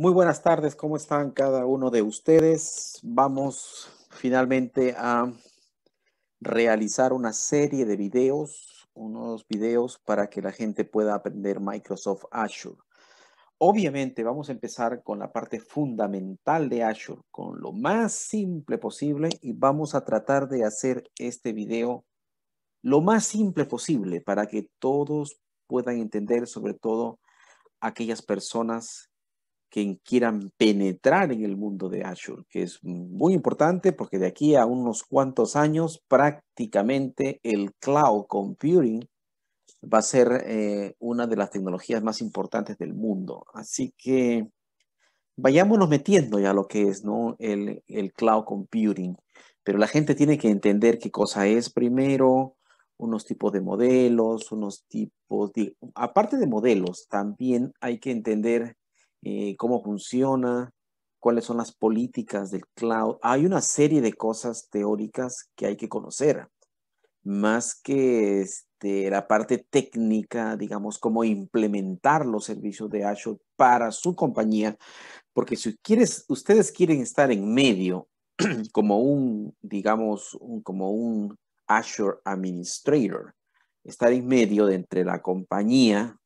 Muy buenas tardes, ¿cómo están cada uno de ustedes? Vamos finalmente a realizar una serie de videos, unos videos para que la gente pueda aprender Microsoft Azure. Obviamente vamos a empezar con la parte fundamental de Azure, con lo más simple posible y vamos a tratar de hacer este video lo más simple posible para que todos puedan entender, sobre todo aquellas personas que quieran penetrar en el mundo de Azure, que es muy importante porque de aquí a unos cuantos años prácticamente el cloud computing va a ser eh, una de las tecnologías más importantes del mundo. Así que vayámonos metiendo ya lo que es ¿no? el, el cloud computing, pero la gente tiene que entender qué cosa es primero, unos tipos de modelos, unos tipos de... Aparte de modelos, también hay que entender eh, cómo funciona, cuáles son las políticas del cloud. Hay una serie de cosas teóricas que hay que conocer, más que este, la parte técnica, digamos, cómo implementar los servicios de Azure para su compañía, porque si quieres, ustedes quieren estar en medio como un, digamos, como un Azure Administrator, estar en medio de entre la compañía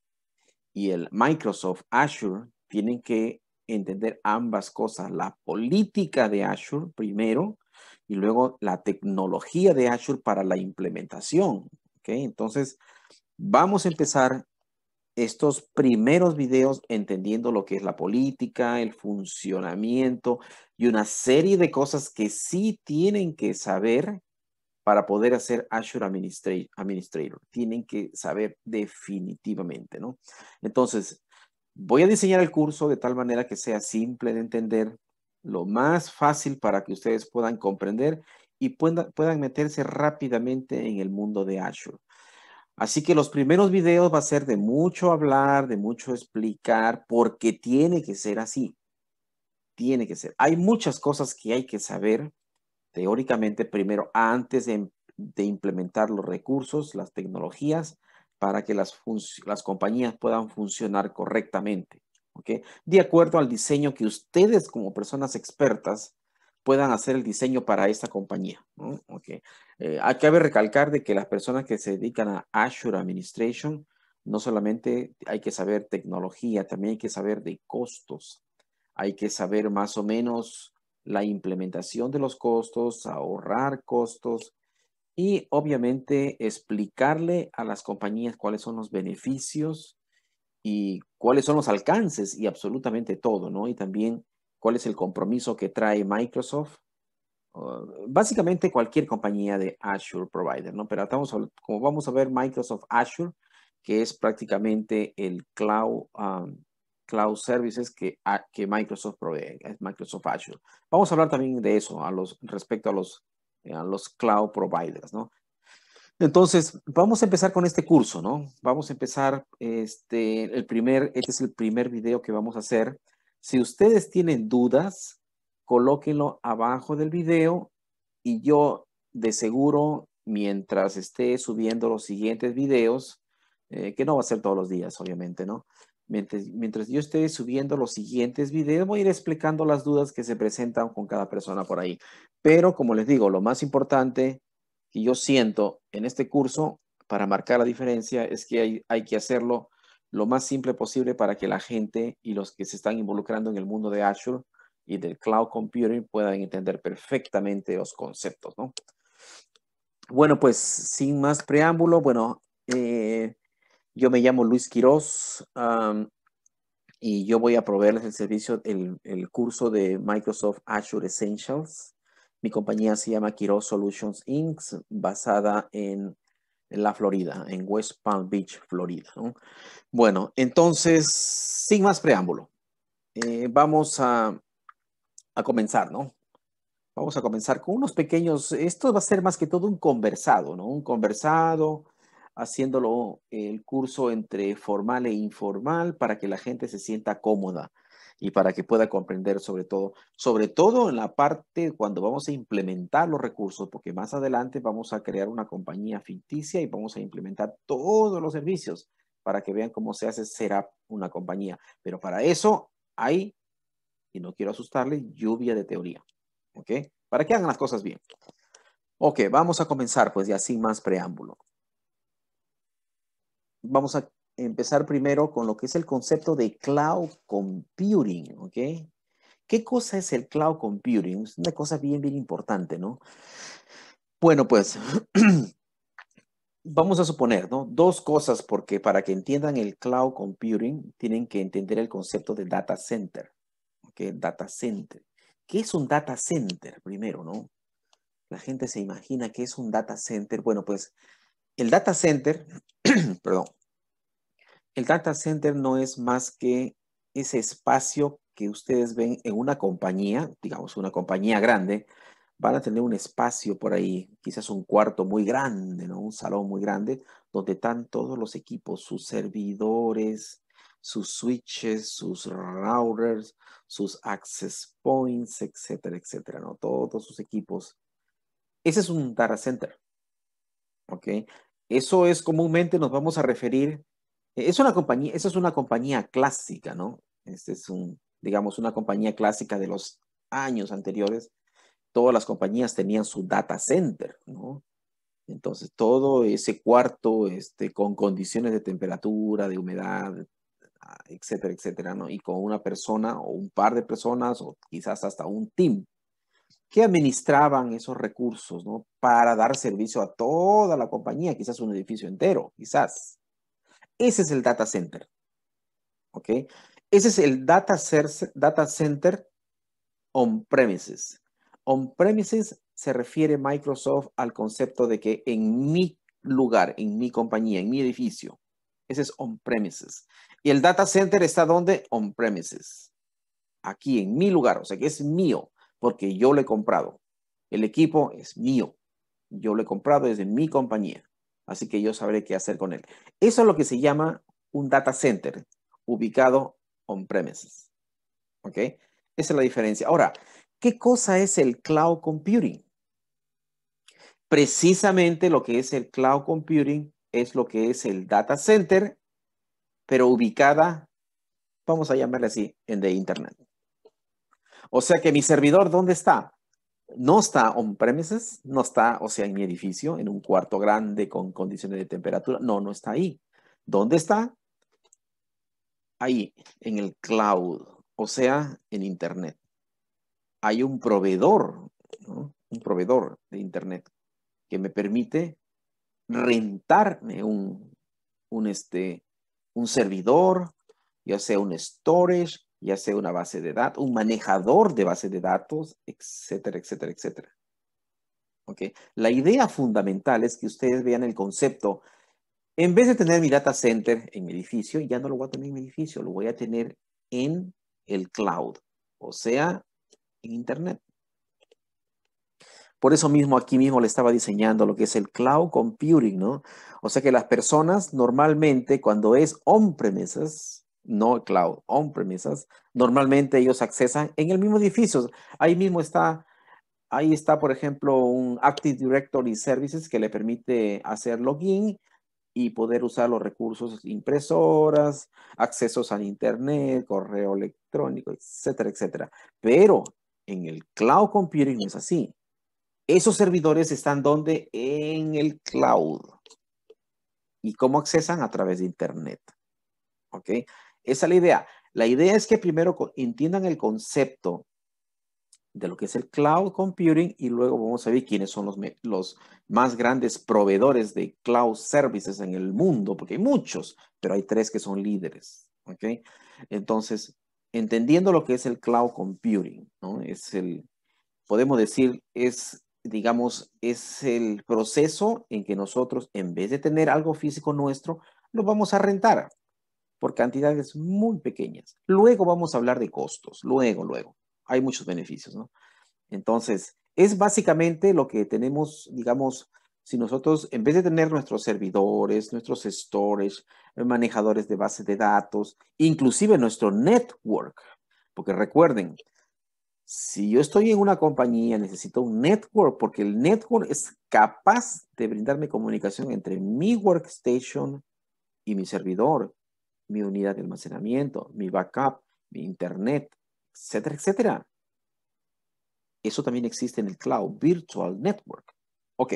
y el Microsoft Azure tienen que entender ambas cosas, la política de Azure primero y luego la tecnología de Azure para la implementación. ¿okay? Entonces, vamos a empezar estos primeros videos entendiendo lo que es la política, el funcionamiento y una serie de cosas que sí tienen que saber para poder hacer Azure Administrator. Tienen que saber definitivamente, ¿no? Entonces, Voy a diseñar el curso de tal manera que sea simple de entender, lo más fácil para que ustedes puedan comprender y puedan, meterse rápidamente en el mundo de Azure. Así que los primeros videos va a ser de mucho hablar, de mucho explicar, porque tiene que ser así. Tiene que ser. Hay muchas cosas que hay que saber teóricamente primero antes de implementar los recursos, las tecnologías, para que las, las compañías puedan funcionar correctamente, ¿ok? De acuerdo al diseño que ustedes como personas expertas puedan hacer el diseño para esta compañía. ¿no? Okay. Eh, cabe recalcar de que las personas que se dedican a Azure Administration, no solamente hay que saber tecnología, también hay que saber de costos. Hay que saber más o menos la implementación de los costos, ahorrar costos, y obviamente explicarle a las compañías cuáles son los beneficios y cuáles son los alcances y absolutamente todo, ¿no? Y también cuál es el compromiso que trae Microsoft. básicamente cualquier compañía de Azure Provider, ¿no? Pero estamos, como vamos a ver, Microsoft Azure, que es prácticamente el cloud, cloud services que, que Microsoft provee, es Microsoft Azure. Vamos a hablar también de eso, a los, respecto a los eh, los cloud providers, ¿no? Entonces, vamos a empezar con este curso, ¿no? Vamos a empezar, este, el primer, este es el primer video que vamos a hacer. Si ustedes tienen dudas, colóquenlo abajo del video y yo de seguro, mientras esté subiendo los siguientes videos, eh, que no va a ser todos los días, obviamente, ¿no? Mientras, yo esté subiendo los siguientes videos, voy a ir explicando las dudas que se presentan con cada persona por ahí. Pero como les digo, lo más importante que yo siento en este curso para marcar la diferencia es que hay, que hacerlo lo más simple posible para que la gente y los que se están involucrando en el mundo de Azure y del cloud computing puedan entender perfectamente los conceptos, ¿no? Bueno, pues sin más preámbulo, bueno, eh, yo me llamo Luis Quiroz y yo voy a proveerles el servicio, el, curso de Microsoft Azure Essentials. Mi compañía se llama Quiroz Solutions Inc., basada en la Florida, en West Palm Beach, Florida. Bueno, entonces, sin más preámbulo, eh, vamos a, a comenzar, ¿no? Vamos a comenzar con unos pequeños, esto va a ser más que todo un conversado, ¿no? Un conversado haciéndolo eh, el curso entre formal e informal para que la gente se sienta cómoda y para que pueda comprender sobre todo, sobre todo en la parte cuando vamos a implementar los recursos, porque más adelante vamos a crear una compañía ficticia y vamos a implementar todos los servicios para que vean cómo se hace será una compañía. Pero para eso hay, y no quiero asustarle, lluvia de teoría, ¿ok? Para que hagan las cosas bien. Ok, vamos a comenzar pues ya sin más preámbulo vamos a empezar primero con lo que es el concepto de cloud computing, ¿ok? ¿Qué cosa es el cloud computing? Es una cosa bien, bien importante, ¿no? Bueno, pues vamos a suponer, ¿no? Dos cosas, porque para que entiendan el cloud computing, tienen que entender el concepto de data center, ¿ok? Data center. ¿Qué es un data center primero, no? La gente se imagina que es un data center. Bueno, pues el data center, perdón, el data center no es más que ese espacio que ustedes ven en una compañía, digamos una compañía grande, van a tener un espacio por ahí, quizás un cuarto muy grande, ¿no? un salón muy grande, donde están todos los equipos, sus servidores, sus switches, sus routers, sus access points, etcétera, etcétera, ¿no? todos sus equipos. Ese es un data center. ¿ok? Eso es comúnmente nos vamos a referir, eh, es una compañía, esa es una compañía clásica, ¿no? Este es un, digamos, una compañía clásica de los años anteriores. Todas las compañías tenían su data center, ¿no? Entonces, todo ese cuarto este, con condiciones de temperatura, de humedad, ah, etcétera, etcétera, ¿no? Y con una persona o un par de personas o quizás hasta un team que administraban esos recursos, Para dar servicio a toda la compañía, quizás un edificio entero, quizás. Ese es el data center. ¿Ok? Ese es el data, data center on-premises. On-premises se refiere Microsoft al concepto de que en mi lugar, en mi compañía, en mi edificio. Ese es on-premises. ¿Y el data center está donde? On-premises. Aquí, en mi lugar, o sea que es mío porque yo lo he comprado. El equipo es mío. Yo lo he comprado desde mi compañía. Así que yo sabré qué hacer con él. Eso es lo que se llama un data center ubicado on-premises. ¿Ok? Esa es la diferencia. Ahora, ¿qué cosa es el cloud computing? Precisamente lo que es el cloud computing es lo que es el data center, pero ubicada, vamos a llamarle así, en the Internet. O sea que mi servidor, ¿dónde está? No está on-premises, no está, o sea, en mi edificio, en un cuarto grande con condiciones de temperatura. No, no está ahí. ¿Dónde está? Ahí, en el cloud, o sea, en Internet. Hay un proveedor, un proveedor de Internet que me permite rentarme un, un, este, un servidor, ya sea un storage, ya sea una base de datos, un manejador de base de datos, etcétera, etcétera, etcétera. ¿Okay? La idea fundamental es que ustedes vean el concepto. En vez de tener mi data center en mi edificio, ya no lo voy a tener en mi edificio, lo voy a tener en el cloud, o sea, en Internet. Por eso mismo aquí mismo le estaba diseñando lo que es el cloud computing, ¿no? O sea que las personas normalmente cuando es on-premises, no cloud, on-premises, normalmente ellos accesan en el mismo edificio. Ahí mismo está, ahí está, por ejemplo, un Active Directory Services que le permite hacer login y poder usar los recursos impresoras, accesos al internet, correo electrónico, etcétera, etcétera. Pero en el cloud computing no es así. Esos servidores están donde? En el cloud. ¿Y cómo accesan? A través de internet. ¿Ok? Esa es la idea. La idea es que primero entiendan el concepto de lo que es el cloud computing y luego vamos a ver quiénes son los, los más grandes proveedores de cloud services en el mundo, porque hay muchos, pero hay tres que son líderes. ¿ok? Entonces, entendiendo lo que es el cloud computing, ¿no? es el, podemos decir, es, digamos, es el proceso en que nosotros, en vez de tener algo físico nuestro, lo vamos a rentar por cantidades muy pequeñas. Luego vamos a hablar de costos, luego, luego. Hay muchos beneficios, ¿no? Entonces, es básicamente lo que tenemos, digamos, si nosotros, en vez de tener nuestros servidores, nuestros storage, manejadores de bases de datos, inclusive nuestro network, porque recuerden, si yo estoy en una compañía, necesito un network, porque el network es capaz de brindarme comunicación entre mi workstation y mi servidor, mi unidad de almacenamiento, mi backup, mi internet, etcétera, etcétera. Eso también existe en el cloud, Virtual Network. Ok,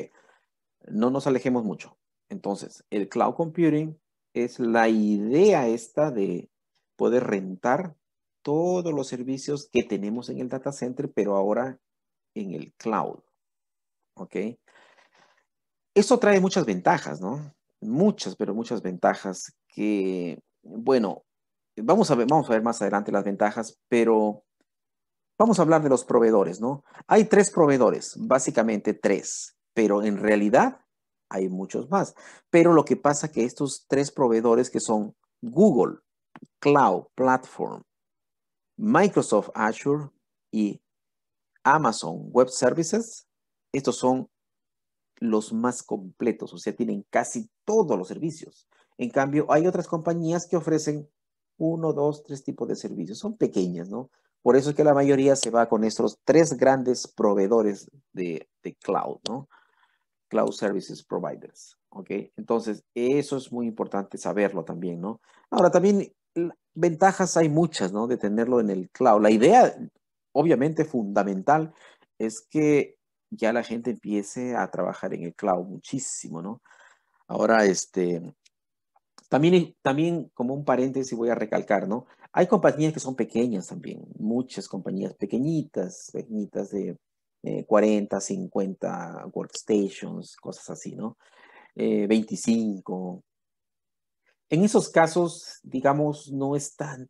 no nos alejemos mucho. Entonces, el cloud computing es la idea esta de poder rentar todos los servicios que tenemos en el data center, pero ahora en el cloud. ¿Ok? Eso trae muchas ventajas, ¿no? Muchas, pero muchas ventajas que bueno, vamos a, ver, más adelante las ventajas, pero vamos a hablar de los proveedores, ¿no? Hay tres proveedores, básicamente tres, pero en realidad hay muchos más. Pero lo que pasa que estos tres proveedores que son Google Cloud Platform, Microsoft Azure y Amazon Web Services, estos son los más completos, o sea, tienen casi todos los servicios. En cambio, hay otras compañías que ofrecen uno, dos, tres tipos de servicios. Son pequeñas, ¿no? Por eso es que la mayoría se va con estos tres grandes proveedores de, cloud, ¿no? Cloud Services Providers, ¿ok? Entonces, eso es muy importante saberlo también, ¿no? Ahora, también ventajas hay muchas, ¿no? De tenerlo en el cloud. La idea, obviamente, fundamental es que ya la gente empiece a trabajar en el cloud muchísimo, ¿no? Ahora, este, también, como un paréntesis, voy a recalcar, ¿no? Hay compañías que son pequeñas también, muchas compañías pequeñitas, pequeñitas de 40, eh, 50 workstations, cosas así, ¿no? 25. Eh, en esos casos, digamos, no es tan,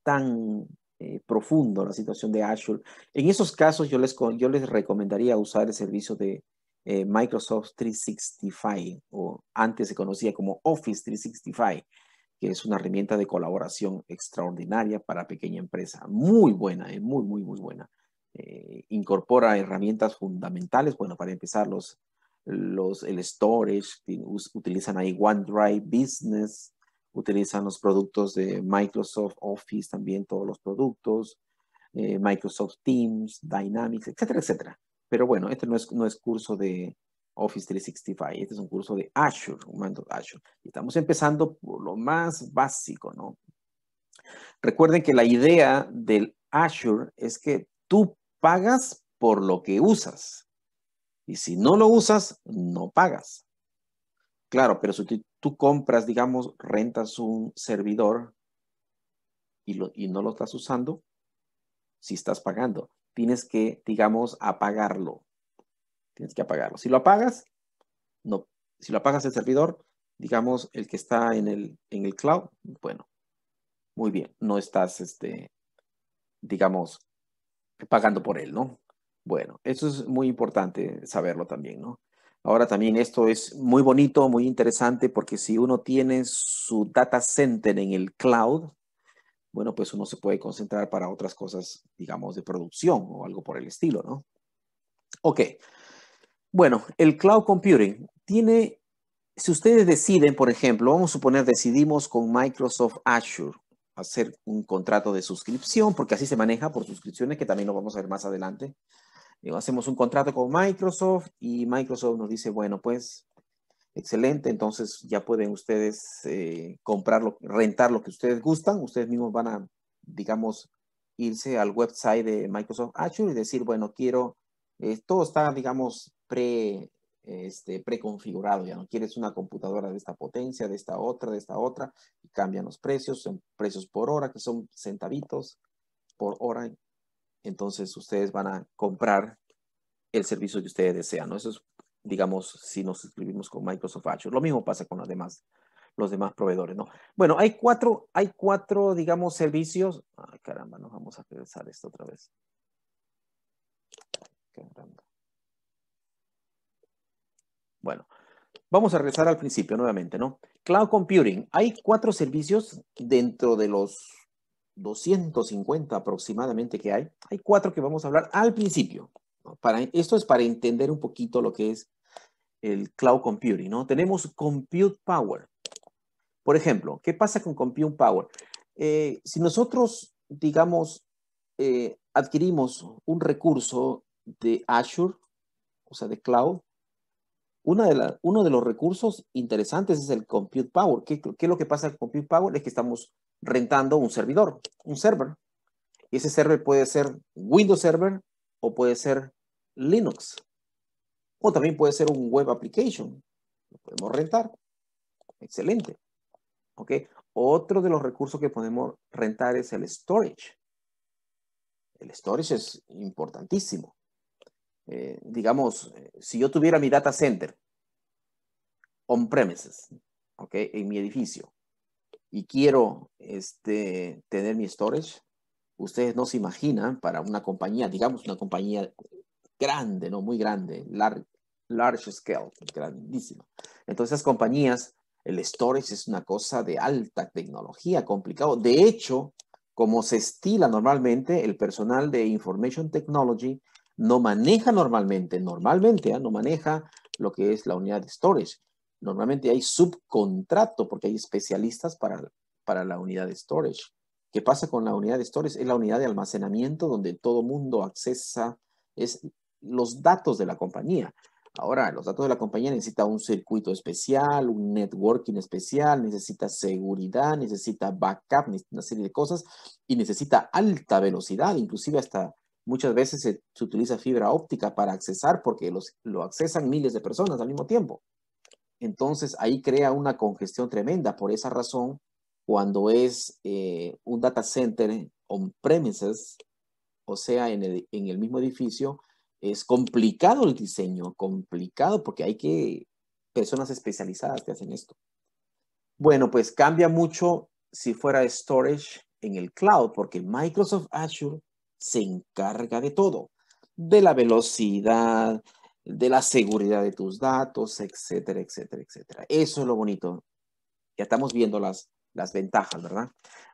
eh, profundo la situación de Azure. En esos casos, yo les, yo les recomendaría usar el servicio de, Microsoft 365 o antes se conocía como Office 365 que es una herramienta de colaboración extraordinaria para pequeña empresa. Muy buena, eh, muy, muy, muy buena. Eh, incorpora herramientas fundamentales. Bueno, para empezar, los, los, el storage, utilizan ahí OneDrive Business, utilizan los productos de Microsoft Office, también todos los productos, eh, Microsoft Teams, Dynamics, etcétera, etcétera. Pero bueno, este no es, no es curso de, Office 365. Este es un curso de Azure, Azure. Y estamos empezando por lo más básico, ¿no? Recuerden que la idea del Azure es que tú pagas por lo que usas. Y si no lo usas, no pagas. Claro, pero si tú, compras, digamos, rentas un servidor y, no lo estás usando, si estás pagando, tienes que, digamos, apagarlo. Tienes que apagarlo. Si lo apagas, no. Si lo apagas el servidor, digamos, el que está en el, en el cloud, bueno, muy bien, no estás, este, digamos, pagando por él, ¿no? Bueno, eso es muy importante saberlo también, ¿no? Ahora también esto es muy bonito, muy interesante, porque si uno tiene su data center en el cloud, bueno, pues uno se puede concentrar para otras cosas, digamos, de producción o algo por el estilo, ¿no? Ok, bueno, el cloud computing tiene, si ustedes deciden, por ejemplo, vamos a suponer, decidimos con Microsoft Azure hacer un contrato de suscripción, porque así se maneja por suscripciones, que también lo vamos a ver más adelante. Hacemos un contrato con Microsoft y Microsoft nos dice, bueno, pues excelente, entonces ya pueden ustedes eh, comprarlo, rentar lo que ustedes gustan, ustedes mismos van a, digamos, irse al website de Microsoft Azure y decir, bueno, quiero, eh, todo está, digamos, pre, este, preconfigurado, ya no quieres una computadora de esta potencia, de esta otra, de esta otra, y cambian los precios, son precios por hora, que son centavitos por hora. Entonces ustedes van a comprar el servicio que ustedes desean, ¿no? Eso es, digamos, si nos escribimos con Microsoft Azure. Lo mismo pasa con los demás, los demás proveedores, ¿no? Bueno, hay cuatro, hay cuatro, digamos, servicios. Ay, ah, caramba, nos vamos a regresar esto otra vez. Caramba. Bueno, vamos a regresar al principio nuevamente, ¿no? Cloud Computing. Hay cuatro servicios dentro de los 250 aproximadamente que hay. Hay cuatro que vamos a hablar al principio. Para, esto es para entender un poquito lo que es el Cloud Computing, ¿no? Tenemos Compute Power. Por ejemplo, ¿qué pasa con Compute Power? Eh, si nosotros, digamos, eh, adquirimos un recurso de Azure, o sea, de Cloud, de uno de los recursos interesantes es el compute power. ¿Qué, es lo que pasa con compute power? Es que estamos rentando un servidor, un server. Y ese server puede ser Windows Server o puede ser Linux. O también puede ser un web application. Lo podemos rentar. Excelente. ¿Ok? Otro de los recursos que podemos rentar es el storage. El storage es importantísimo. Eh, digamos, si yo tuviera mi data center on-premises, ¿ok? En mi edificio y quiero este, tener mi storage, ustedes no se imaginan para una compañía, digamos una compañía grande, ¿no? Muy grande, large, large scale, grandísima. Entonces, esas compañías, el storage es una cosa de alta tecnología, complicado. De hecho, como se estila normalmente, el personal de Information Technology no maneja normalmente, normalmente ¿ah? no maneja lo que es la unidad de storage. Normalmente hay subcontrato porque hay especialistas para, para la unidad de storage. ¿Qué pasa con la unidad de storage? Es la unidad de almacenamiento donde todo mundo accesa es los datos de la compañía. Ahora, los datos de la compañía necesita un circuito especial, un networking especial, necesita seguridad, necesita backup, necesita una serie de cosas y necesita alta velocidad, inclusive hasta Muchas veces se, utiliza fibra óptica para accesar porque los, lo accesan miles de personas al mismo tiempo. Entonces ahí crea una congestión tremenda. Por esa razón, cuando es eh, un data center on-premises, o sea, en el, en el mismo edificio, es complicado el diseño, complicado porque hay que personas especializadas que hacen esto. Bueno, pues cambia mucho si fuera storage en el cloud, porque Microsoft Azure se encarga de todo, de la velocidad, de la seguridad de tus datos, etcétera, etcétera, etcétera. Eso es lo bonito. Ya estamos viendo las, las ventajas, ¿verdad?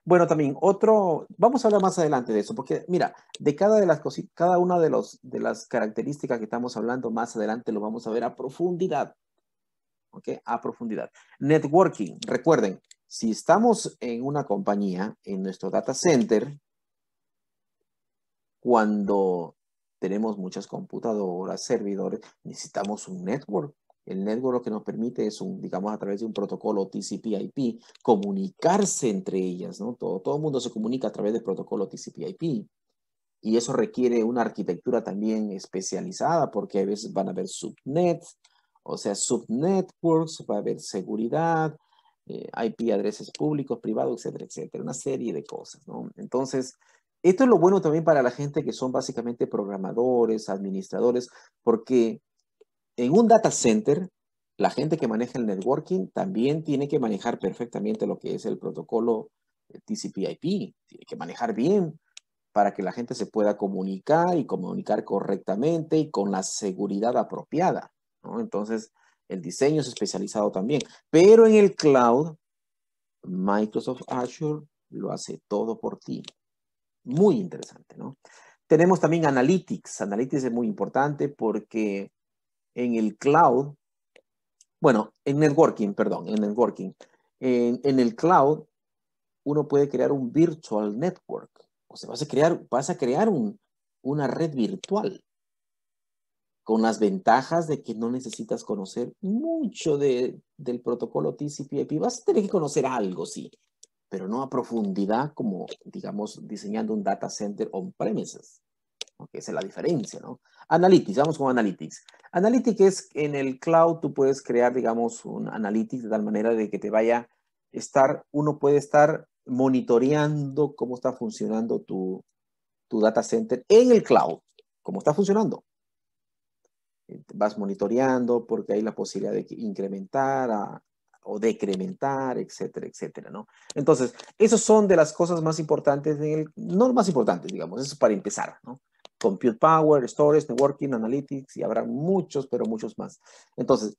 Bueno, también otro, vamos a hablar más adelante de eso, porque mira, de cada de las cada una de, los, de las características que estamos hablando más adelante lo vamos a ver a profundidad. ¿Ok? A profundidad. Networking, recuerden, si estamos en una compañía, en nuestro data center, cuando tenemos muchas computadoras, servidores, necesitamos un network. El network lo que nos permite es, un, digamos, a través de un protocolo TCP/IP, comunicarse entre ellas, ¿no? Todo, todo el mundo se comunica a través del protocolo TCP/IP. Y eso requiere una arquitectura también especializada, porque a veces van a haber subnets, o sea, subnetworks, va a haber seguridad, eh, IP, adreses públicos, privados, etcétera, etcétera, una serie de cosas, ¿no? Entonces, esto es lo bueno también para la gente que son básicamente programadores, administradores, porque en un data center, la gente que maneja el networking también tiene que manejar perfectamente lo que es el protocolo TCP/IP, tiene que manejar bien para que la gente se pueda comunicar y comunicar correctamente y con la seguridad apropiada. Entonces, el diseño es especializado también. Pero en el cloud, Microsoft Azure lo hace todo por ti muy interesante, ¿no? Tenemos también Analytics. Analytics es muy importante porque en el cloud, bueno, en networking, perdón, en networking, en, el cloud uno puede crear un virtual network. O sea, vas a crear, vas a crear un, una red virtual con las ventajas de que no necesitas conocer mucho de, del protocolo TCP/IP. Vas a tener que conocer algo, sí, pero no a profundidad como, digamos, diseñando un data center on-premises. esa es la diferencia, ¿no? Analytics, vamos con Analytics. Analytics es en el cloud, tú puedes crear, digamos, un Analytics de tal manera de que te vaya a estar, uno puede estar monitoreando cómo está funcionando tu, tu data center en el cloud, cómo está funcionando. Eh, vas monitoreando porque hay la posibilidad de incrementar, a o decrementar, etcétera, etcétera, ¿no? Entonces, esas son de las cosas más importantes, en el, no más importantes, digamos, eso para empezar, ¿no? Compute Power, Storage, Networking, Analytics y habrá muchos, pero muchos más. Entonces,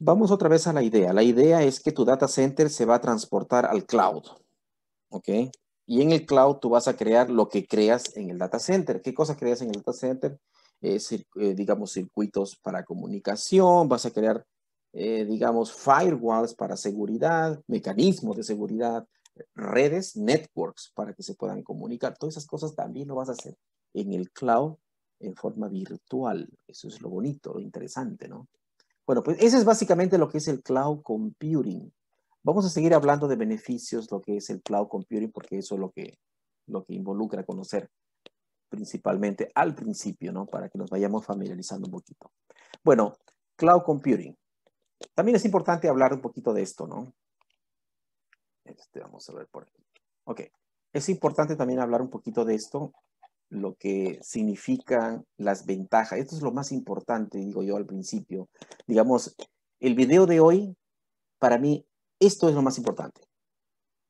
vamos otra vez a la idea. La idea es que tu data center se va a transportar al cloud, ¿ok? Y en el cloud tú vas a crear lo que creas en el data center. ¿Qué cosas creas en el data center? Eh, eh, digamos, circuitos para comunicación, vas a crear eh, digamos, firewalls para seguridad, mecanismos de seguridad, redes, networks para que se puedan comunicar. Todas esas cosas también lo vas a hacer en el cloud en forma virtual. Eso es lo bonito, lo interesante, ¿no? Bueno, pues eso es básicamente lo que es el cloud computing. Vamos a seguir hablando de beneficios, lo que es el cloud computing, porque eso es lo que, lo que involucra conocer principalmente al principio, ¿no? Para que nos vayamos familiarizando un poquito. Bueno, cloud computing. También es importante hablar un poquito de esto, ¿no? Este, vamos a ver por aquí. Ok. Es importante también hablar un poquito de esto, lo que significan las ventajas. Esto es lo más importante, digo yo al principio. Digamos, el video de hoy, para mí, esto es lo más importante.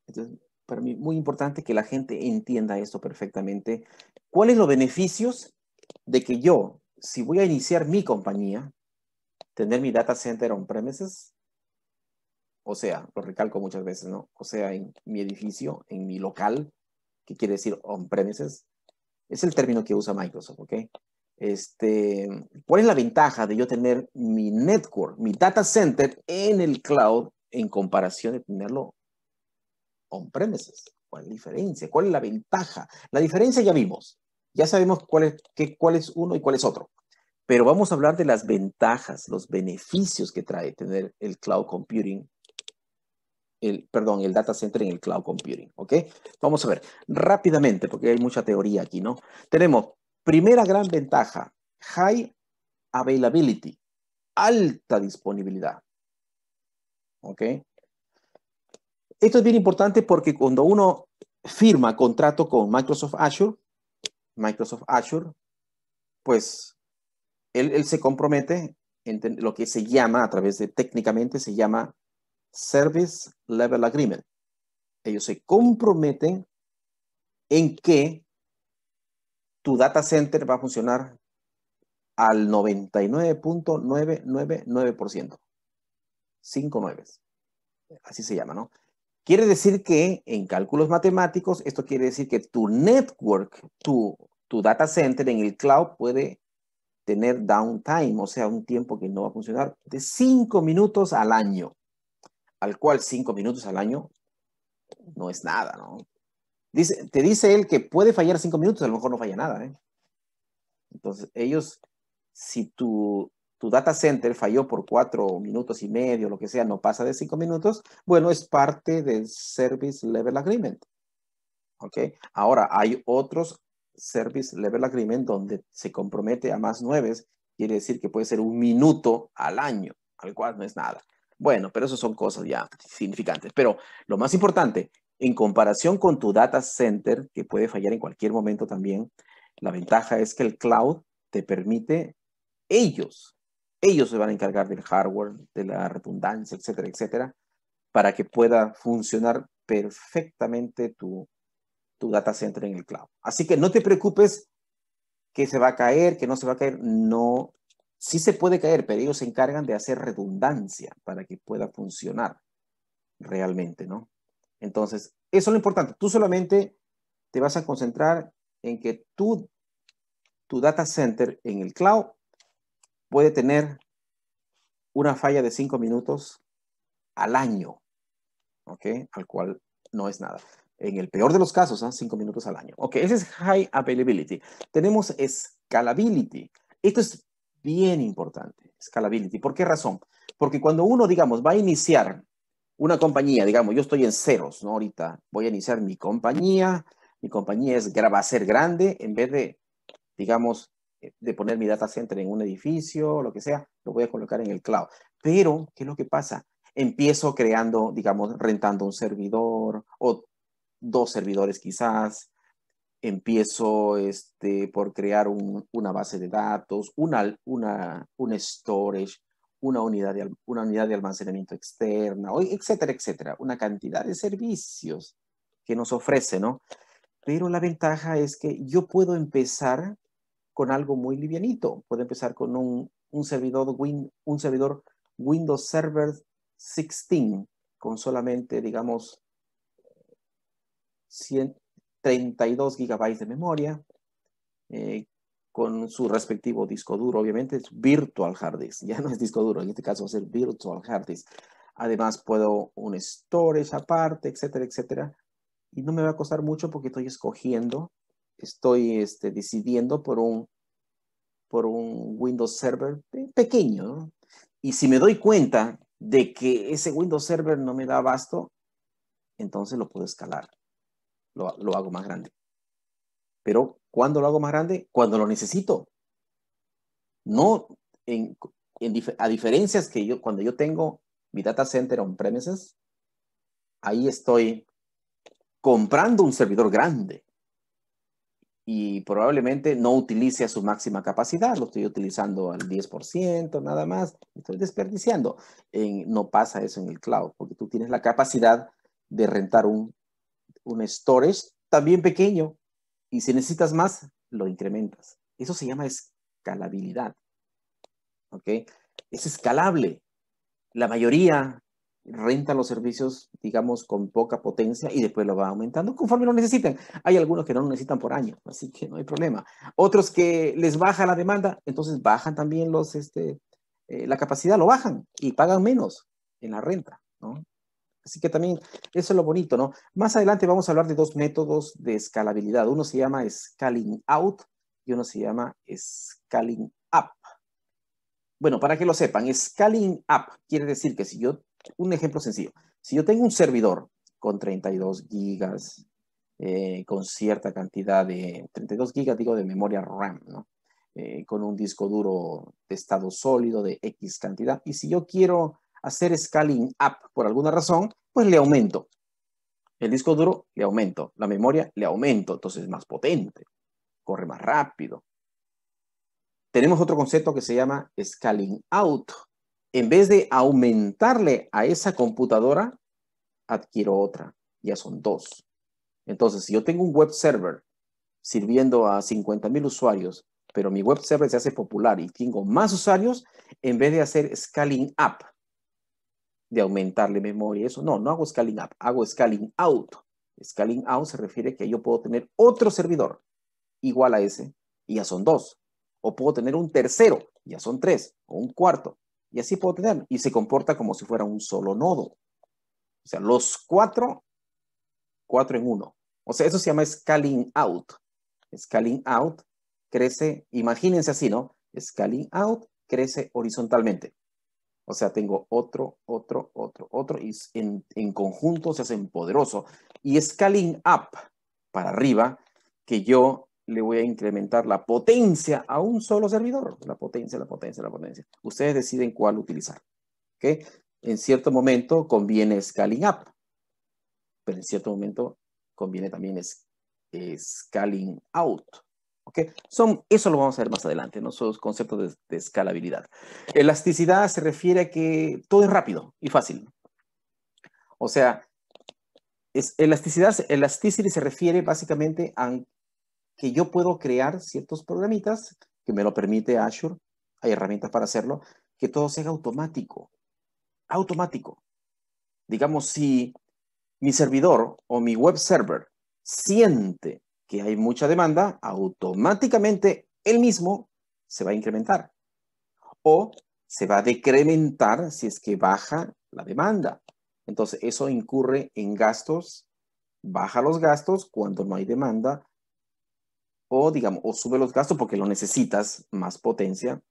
Entonces, para mí, muy importante que la gente entienda esto perfectamente. ¿Cuáles son los beneficios de que yo, si voy a iniciar mi compañía, tener mi data center on-premises, o sea, lo recalco muchas veces, ¿no? O sea, en mi edificio, en mi local, ¿qué quiere decir on-premises, es el término que usa Microsoft, ¿ok? Este, ¿Cuál es la ventaja de yo tener mi network, mi data center en el cloud en comparación de tenerlo on-premises? ¿Cuál es la diferencia? ¿Cuál es la ventaja? La diferencia ya vimos. Ya sabemos cuál es, qué, cuál es uno y cuál es otro. Pero vamos a hablar de las ventajas, los beneficios que trae tener el cloud computing, el, perdón, el data center en el cloud computing, ¿ok? Vamos a ver rápidamente, porque hay mucha teoría aquí, ¿no? Tenemos, primera gran ventaja, high availability, alta disponibilidad, ¿ok? Esto es bien importante porque cuando uno firma contrato con Microsoft Azure, Microsoft Azure, pues él, se compromete en lo que se llama, a través de técnicamente, se llama Service Level Agreement. Ellos se comprometen en que tu data center va a funcionar al 99.999%. 5 nueves. Así se llama, ¿no? Quiere decir que en cálculos matemáticos, esto quiere decir que tu network, tu, tu data center en el cloud puede tener downtime, o sea, un tiempo que no va a funcionar, de cinco minutos al año, al cual cinco minutos al año no es nada, ¿no? Dice, te dice él que puede fallar cinco minutos, a lo mejor no falla nada, ¿eh? Entonces, ellos, si tu, tu data center falló por cuatro minutos y medio, lo que sea, no pasa de cinco minutos, bueno, es parte del Service Level Agreement. ¿Ok? Ahora, hay otros Service Level Agreement, donde se compromete a más nueve, quiere decir que puede ser un minuto al año, al cual no es nada. Bueno, pero eso son cosas ya significantes. Pero lo más importante, en comparación con tu data center, que puede fallar en cualquier momento también, la ventaja es que el cloud te permite ellos, ellos se van a encargar del hardware, de la redundancia, etcétera, etcétera, para que pueda funcionar perfectamente tu, tu data center en el cloud. Así que no te preocupes que se va a caer, que no se va a caer. No, sí se puede caer, pero ellos se encargan de hacer redundancia para que pueda funcionar realmente, ¿no? Entonces, eso es lo importante. Tú solamente te vas a concentrar en que tu, tu data center en el cloud puede tener una falla de cinco minutos al año, ¿ok? Al cual no es nada en el peor de los casos, ¿eh? cinco minutos al año. Ok, ese es high availability. Tenemos scalability. Esto es bien importante, scalability. ¿Por qué razón? Porque cuando uno, digamos, va a iniciar una compañía, digamos, yo estoy en ceros, ¿no? Ahorita voy a iniciar mi compañía, mi compañía es, va a ser grande, en vez de, digamos, eh, de poner mi data center en un edificio, lo que sea, lo voy a colocar en el cloud. Pero, ¿qué es lo que pasa? Empiezo creando, digamos, rentando un servidor o dos servidores quizás, empiezo este, por crear una base de datos, una, una, un storage, una unidad, de, una unidad de almacenamiento externa, etcétera, etcétera. Una cantidad de servicios que nos ofrece, ¿no? Pero la ventaja es que yo puedo empezar con algo muy livianito. Puedo empezar con un, un servidor, win, un servidor Windows Server 16 con solamente, digamos, 132 gigabytes de memoria, eh, con su respectivo disco duro, obviamente es virtual hard disk, ya no es disco duro, en este caso va a ser virtual hard disk. Además puedo un storage aparte, etcétera, etcétera. Y no me va a costar mucho porque estoy escogiendo, estoy este, decidiendo por un, por un Windows Server pequeño. Y si me doy cuenta de que ese Windows Server no me da abasto, entonces lo puedo escalar lo, hago más grande. Pero cuando lo hago más grande? Cuando lo necesito. No en, a diferencias que yo, cuando yo tengo mi data center on-premises, ahí estoy comprando un servidor grande y probablemente no utilice a su máxima capacidad, lo estoy utilizando al 10%, nada más, estoy desperdiciando. En, no pasa eso en el cloud, porque tú tienes la capacidad de rentar un un storage también pequeño y si necesitas más, lo incrementas. Eso se llama escalabilidad. ¿Ok? Es escalable. La mayoría renta los servicios, digamos, con poca potencia y después lo va aumentando conforme lo necesitan. Hay algunos que no lo necesitan por año, así que no hay problema. Otros que les baja la demanda, entonces bajan también los, este, eh, la capacidad, lo bajan y pagan menos en la renta, ¿no? Así que también eso es lo bonito, ¿no? Más adelante vamos a hablar de dos métodos de escalabilidad. Uno se llama scaling out y uno se llama scaling up. Bueno, para que lo sepan, scaling up quiere decir que si yo, un ejemplo sencillo, si yo tengo un servidor con 32 gigas, eh, con cierta cantidad de, 32 gigas digo de memoria RAM, ¿no? Eh, con un disco duro de estado sólido de X cantidad. Y si yo quiero hacer scaling up por alguna razón, pues le aumento. El disco duro le aumento, la memoria le aumento, entonces es más potente, corre más rápido. Tenemos otro concepto que se llama scaling out. En vez de aumentarle a esa computadora, adquiero otra. Ya son dos. Entonces, si yo tengo un web server sirviendo a 50.000 usuarios, pero mi web server se hace popular y tengo más usuarios, en vez de hacer scaling up, de aumentarle memoria. Eso no, no hago scaling up, hago scaling out. Scaling out se refiere que yo puedo tener otro servidor igual a ese, y ya son dos. O puedo tener un tercero, ya son tres, o un cuarto, y así puedo tener Y se comporta como si fuera un solo nodo. O sea, los cuatro, cuatro en uno. O sea, eso se llama scaling out. Scaling out crece, imagínense así, ¿no? Scaling out crece horizontalmente. O sea, tengo otro, otro, otro, otro, y en, en conjunto se hacen poderoso. Y scaling up para arriba, que yo le voy a incrementar la potencia a un solo servidor. La potencia, la potencia, la potencia. Ustedes deciden cuál utilizar. ¿Ok? En cierto momento conviene scaling up, pero en cierto momento conviene también scaling out. Son, eso lo vamos a ver más adelante, ¿no? Son los conceptos de, escalabilidad. Elasticidad se refiere a que todo es rápido y fácil. O sea, elasticidad, se refiere básicamente a que yo puedo crear ciertos programitas, que me lo permite Azure, hay herramientas para hacerlo, que todo sea automático. Automático. Digamos, si mi servidor o mi web server siente hay mucha demanda, automáticamente el mismo se va a incrementar o se va a decrementar si es que baja la demanda. Entonces, eso incurre en gastos, baja los gastos cuando no hay demanda o digamos, o sube los gastos porque lo necesitas más potencia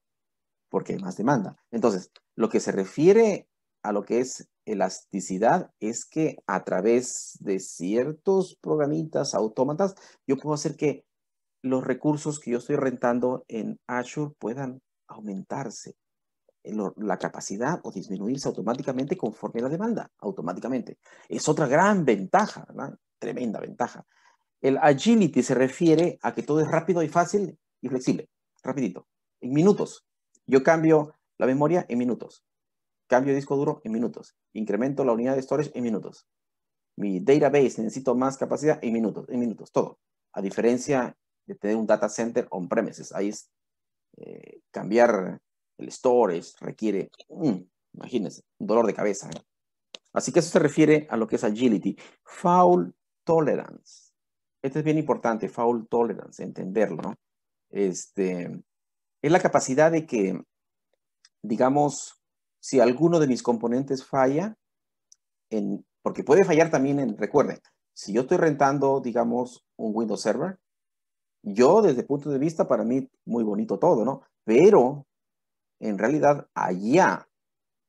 porque hay más demanda. Entonces, lo que se refiere a lo que es elasticidad es que a través de ciertos programitas, autómatas, yo puedo hacer que los recursos que yo estoy rentando en Azure puedan aumentarse eh, la capacidad o disminuirse automáticamente conforme la demanda, automáticamente. Es otra gran ventaja, Tremenda ventaja. El agility se refiere a que todo es rápido y fácil y flexible, rapidito, en minutos. Yo cambio la memoria en minutos. Cambio de disco duro en minutos. Incremento la unidad de storage en minutos. Mi database necesito más capacidad en minutos, en minutos, todo. A diferencia de tener un data center on-premises. Ahí es eh, cambiar el storage requiere, imagínense, un dolor de cabeza. ¿eh? Así que eso se refiere a lo que es agility. Foul tolerance. Esto es bien importante, foul tolerance, entenderlo, ¿no? Este, es la capacidad de que, digamos, si alguno de mis componentes falla, porque puede fallar también en, recuerden, si yo estoy rentando, digamos, un Windows Server, yo desde el punto de vista, para mí, muy bonito todo, ¿no? Pero en realidad allá,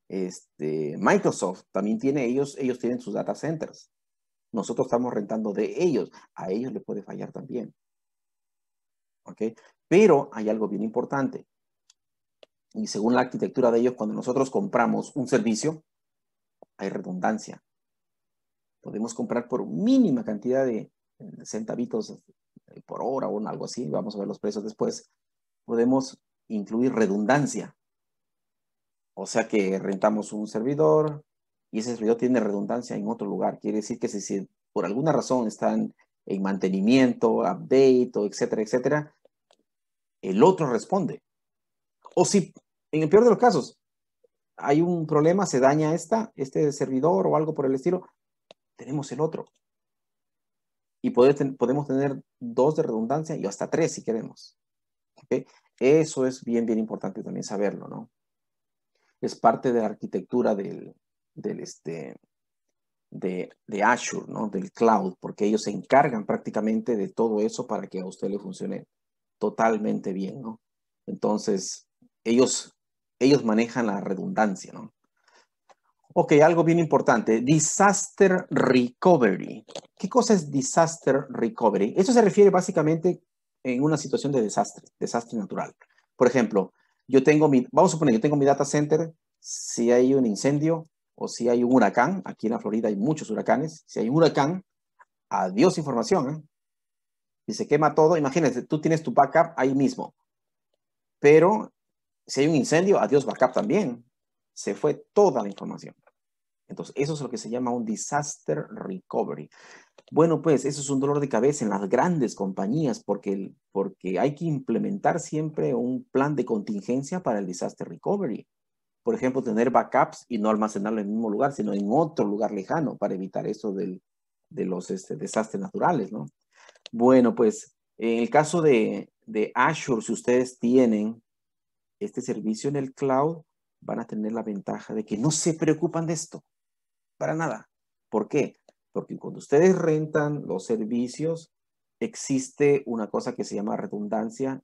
este, Microsoft también tiene ellos, ellos tienen sus data centers. Nosotros estamos rentando de ellos, a ellos le puede fallar también. ¿Ok? Pero hay algo bien importante. Y según la arquitectura de ellos, cuando nosotros compramos un servicio, hay redundancia. Podemos comprar por mínima cantidad de centavitos eh, por hora o algo así, vamos a ver los precios después, podemos incluir redundancia. O sea que rentamos un servidor y ese servidor tiene redundancia en otro lugar. Quiere decir que si, por alguna razón están en mantenimiento, update, etcétera, etcétera, el otro responde. O si en el peor de los casos, hay un problema, se daña esta, este servidor o algo por el estilo, tenemos el otro. Y podemos tener dos de redundancia y hasta tres si queremos. ¿Okay? Eso es bien, bien importante también saberlo, ¿no? Es parte de la arquitectura del, este, de, de, Azure, ¿no? Del cloud, porque ellos se encargan prácticamente de todo eso para que a usted le funcione totalmente bien, ¿no? Entonces, ellos ellos manejan la redundancia, ¿no? Ok, algo bien importante, disaster recovery. ¿Qué cosa es disaster recovery? Eso se refiere básicamente en una situación de desastre, desastre natural. Por ejemplo, yo tengo mi, vamos a suponer, yo tengo mi data center, si hay un incendio o si hay un huracán, aquí en la Florida hay muchos huracanes, si hay un huracán, adiós información, ¿eh? y se quema todo, imagínense, tú tienes tu backup ahí mismo, pero si hay un incendio, adiós backup también. Se fue toda la información. Entonces, eso es lo que se llama un disaster recovery. Bueno, pues eso es un dolor de cabeza en las grandes compañías porque, porque hay que implementar siempre un plan de contingencia para el disaster recovery. Por ejemplo, tener backups y no almacenarlo en el mismo lugar, sino en otro lugar lejano para evitar eso de los este, desastres naturales, ¿no? Bueno, pues en el caso de, de Azure, si ustedes tienen este servicio en el cloud, van a tener la ventaja de que no se preocupan de esto, para nada. ¿Por qué? Porque cuando ustedes rentan los servicios, existe una cosa que se llama redundancia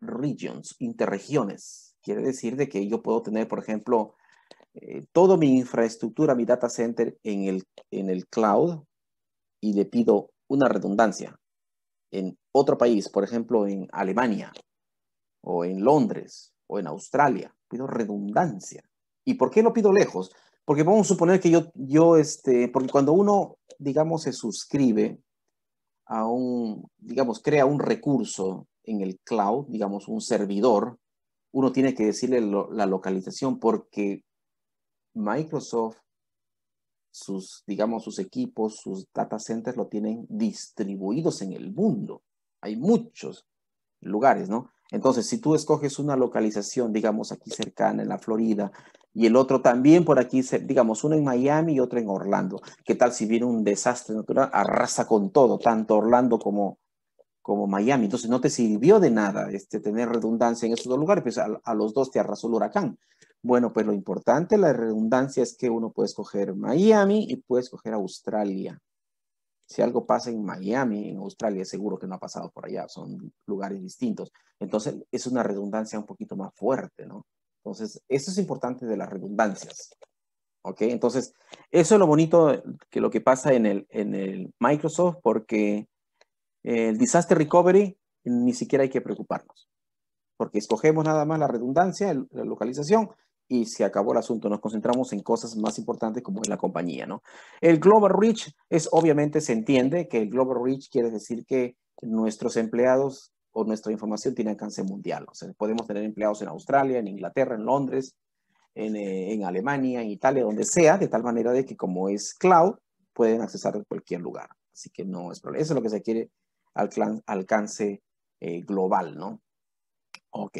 regions interregiones. Quiere decir de que yo puedo tener, por ejemplo, eh, toda mi infraestructura, mi data center en el, en el cloud y le pido una redundancia en otro país, por ejemplo, en Alemania, o en Londres o en Australia. Pido redundancia. ¿Y por qué lo pido lejos? Porque vamos a suponer que yo, yo este, porque cuando uno, digamos, se suscribe a un, digamos, crea un recurso en el cloud, digamos, un servidor, uno tiene que decirle la localización porque Microsoft, sus, digamos, sus equipos, sus data centers lo tienen distribuidos en el mundo. Hay muchos lugares, ¿no? Entonces, si tú escoges una localización, digamos, aquí cercana, en la Florida, y el otro también por aquí, digamos, uno en Miami y otro en Orlando, ¿qué tal si viene un desastre natural? Arrasa con todo, tanto Orlando como, como Miami. Entonces, no te sirvió de nada este, tener redundancia en esos dos lugares, pues a, a los dos te arrasó el huracán. Bueno, pues lo importante, la redundancia es que uno puede escoger Miami y puede escoger Australia. Si algo pasa en Miami, en Australia, seguro que no ha pasado por allá, son lugares distintos. Entonces, es una redundancia un poquito más fuerte, ¿no? Entonces, eso es importante de las redundancias. ¿Ok? Entonces, eso es lo bonito eh, que lo que pasa en el, en el Microsoft, porque el disaster recovery ni siquiera hay que preocuparnos, porque escogemos nada más la redundancia, la localización, y se acabó el asunto. Nos concentramos en cosas más importantes como es la compañía, ¿no? El Global Reach es obviamente se entiende que el Global Reach quiere decir que nuestros empleados o nuestra información tiene alcance mundial. O sea, podemos tener empleados en Australia, en Inglaterra, en Londres, eh, en, Alemania, en Italia, donde sea, de tal manera de que como es cloud, pueden acceder de cualquier lugar. Así que no es problema. Eso es lo que se quiere al alcance eh, global, ¿no? Ok.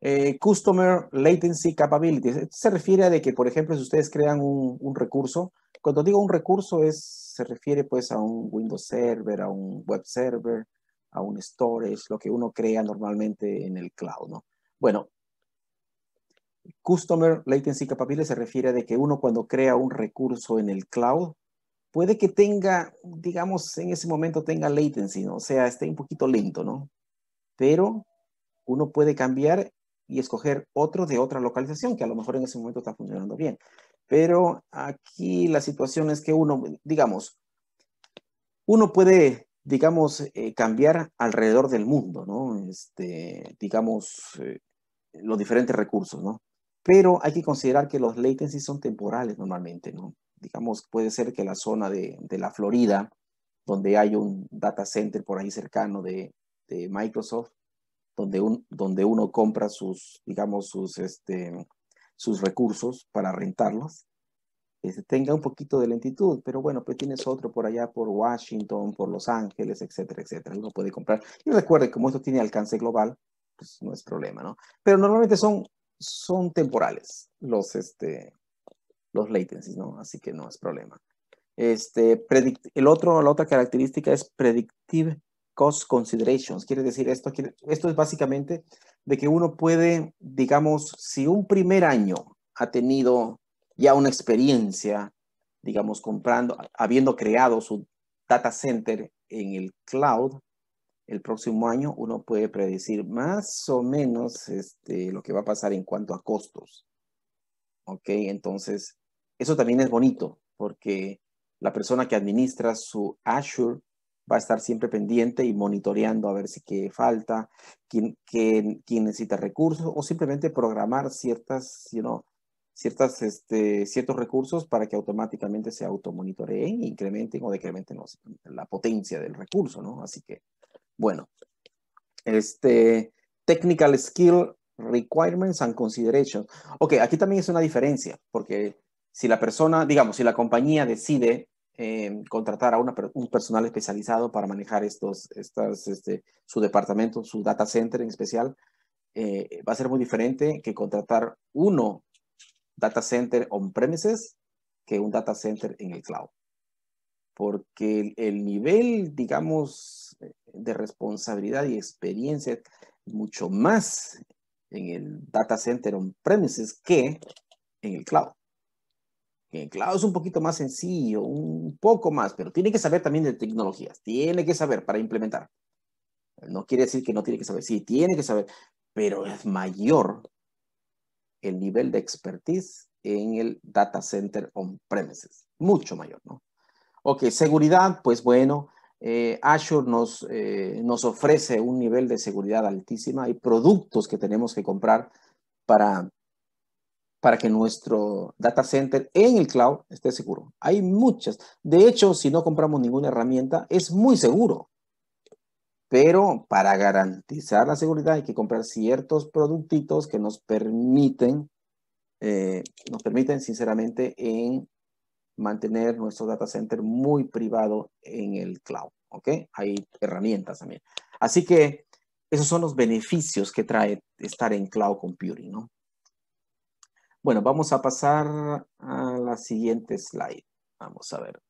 Eh, customer Latency Capabilities. Esto se refiere a de que, por ejemplo, si ustedes crean un, recurso, cuando digo un recurso es, se refiere pues a un Windows Server, a un Web Server, a un Storage, lo que uno crea normalmente en el cloud, ¿no? Bueno, Customer Latency capabilities se refiere a de que uno cuando crea un recurso en el cloud, puede que tenga, digamos, en ese momento tenga latency, ¿no? O sea, esté un poquito lento, ¿no? Pero uno puede cambiar y escoger otro de otra localización que a lo mejor en ese momento está funcionando bien. Pero aquí la situación es que uno, digamos, uno puede, digamos, eh, cambiar alrededor del mundo, ¿no? Este, digamos, eh, los diferentes recursos, ¿no? Pero hay que considerar que los latencies son temporales normalmente, ¿no? Digamos, puede ser que la zona de, la Florida, donde hay un data center por ahí cercano de, de Microsoft, donde, un, donde uno compra sus, digamos, sus, este, sus recursos para rentarlos, este, tenga un poquito de lentitud, pero bueno, pues tienes otro por allá, por Washington, por Los Ángeles, etcétera, etcétera. Uno puede comprar. Y recuerde, como esto tiene alcance global, pues no es problema, ¿no? Pero normalmente son, son temporales los, este, los latencies, ¿no? Así que no es problema. Este, el otro, la otra característica es predictive cost considerations. Quiere decir esto, esto es básicamente de que uno puede, digamos, si un primer año ha tenido ya una experiencia, digamos, comprando, habiendo creado su data center en el cloud, el próximo año uno puede predecir más o menos este, lo que va a pasar en cuanto a costos. ¿Ok? Entonces, eso también es bonito porque la persona que administra su Azure va a estar siempre pendiente y monitoreando a ver si qué falta, quién, necesita recursos o simplemente programar ciertas, ciertas, este, ciertos recursos para que automáticamente se automonitoreen, incrementen o decrementen la potencia del recurso, ¿no? Así que, bueno, este, technical skill requirements and considerations. Ok, aquí también es una diferencia, porque si la persona, digamos, si la compañía decide Em, contratar a un personal especializado para manejar estos, estas, este, su departamento, su data center en especial, eh, va a ser muy diferente que contratar uno data center on-premises que un data center en el cloud. Porque el, el nivel, digamos, de responsabilidad y experiencia es mucho más en el data center on-premises que en el cloud. Claro, es un poquito más sencillo, un poco más, pero tiene que saber también de tecnologías, tiene que saber para implementar. No quiere decir que no tiene que saber, sí, tiene que saber, pero es mayor el nivel de expertise en el data center on-premises, mucho mayor, ¿no? Ok, seguridad, pues bueno, eh, Azure nos, eh, nos ofrece un nivel de seguridad altísima, hay productos que tenemos que comprar para para que nuestro data center en el cloud esté seguro. Hay muchas. De hecho, si no compramos ninguna herramienta, es muy seguro. Pero para garantizar la seguridad hay que comprar ciertos productitos que nos permiten, eh, nos permiten sinceramente en mantener nuestro data center muy privado en el cloud. ¿Ok? Hay herramientas también. Así que esos son los beneficios que trae estar en cloud computing, ¿no? Bueno, vamos a pasar a la siguiente slide. Vamos a ver.